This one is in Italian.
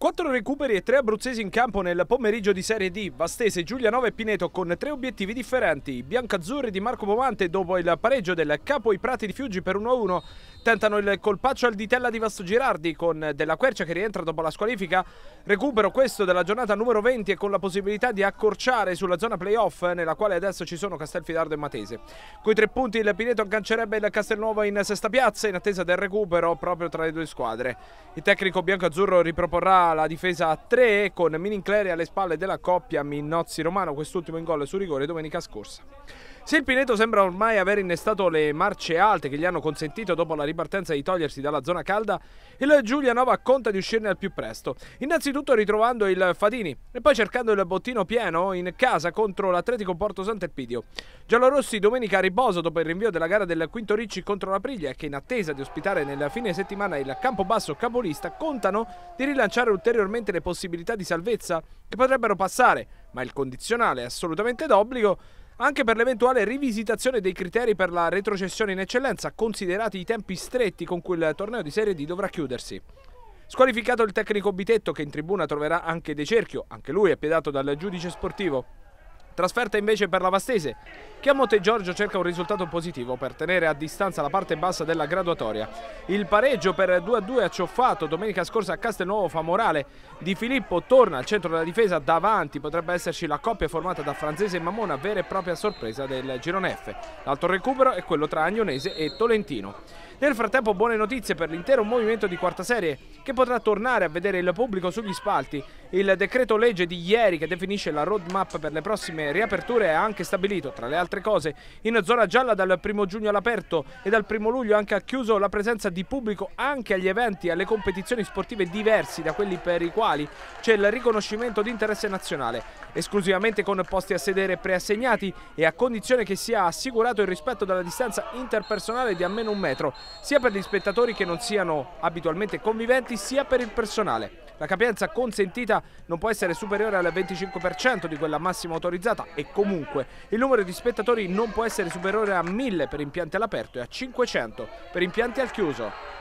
Quattro recuperi e tre abruzzesi in campo nel pomeriggio di Serie D. Vastese, Giulianova e Pineto con tre obiettivi differenti. I biancazzurri di Marco Pomante, dopo il pareggio del capo i Prati di Fiuggi per 1-1, tentano il colpaccio al ditella di Vasto Girardi con Della Quercia che rientra dopo la squalifica. Recupero questo della giornata numero 20 e con la possibilità di accorciare sulla zona playoff eh, nella quale adesso ci sono Castelfidardo e Matese. Coi tre punti il Pineto aggancerebbe il Castelnuovo in sesta piazza in attesa del recupero proprio tra le due squadre. Il tecnico biancazzurro riproporrà la difesa a 3 con Minincleri alle spalle della coppia Minozzi Romano, quest'ultimo in gol su rigore domenica scorsa. Se il Pineto sembra ormai aver innestato le marce alte che gli hanno consentito dopo la ripartenza di togliersi dalla zona calda, il Giulianova conta di uscirne al più presto. Innanzitutto ritrovando il Fadini e poi cercando il bottino pieno in casa contro l'Atletico Porto Sant'Elpidio. Giallorossi domenica a riposo dopo il rinvio della gara del Quinto Ricci contro la Priglia che in attesa di ospitare nella fine settimana il Campobasso capolista contano di rilanciare ulteriormente le possibilità di salvezza che potrebbero passare, ma il condizionale è assolutamente d'obbligo anche per l'eventuale rivisitazione dei criteri per la retrocessione in eccellenza, considerati i tempi stretti con cui il torneo di Serie D dovrà chiudersi. Squalificato il tecnico Bitetto che in tribuna troverà anche De Cerchio, anche lui è piedato dal giudice sportivo. Trasferta invece per la Vastese, che a Monte Giorgio cerca un risultato positivo per tenere a distanza la parte bassa della graduatoria. Il pareggio per 2-2 a domenica scorsa a Castelnuovo Famorale. Di Filippo torna al centro della difesa davanti. Potrebbe esserci la coppia formata da Franzese e Mamona, vera e propria sorpresa del girone F. L'altro recupero è quello tra Agnonese e Tolentino. Nel frattempo buone notizie per l'intero movimento di quarta serie che potrà tornare a vedere il pubblico sugli spalti. Il decreto legge di ieri che definisce la roadmap per le prossime riaperture ha anche stabilito, tra le altre cose, in zona gialla dal 1 giugno all'aperto e dal 1 luglio anche ha chiuso la presenza di pubblico anche agli eventi e alle competizioni sportive diversi da quelli per i quali c'è il riconoscimento di interesse nazionale, esclusivamente con posti a sedere preassegnati e a condizione che sia assicurato il rispetto della distanza interpersonale di almeno un metro, sia per gli spettatori che non siano abitualmente conviventi, sia per il personale. La capienza consentita non può essere superiore al 25% di quella massima autorizzata e comunque il numero di spettatori non può essere superiore a 1000 per impianti all'aperto e a 500 per impianti al chiuso.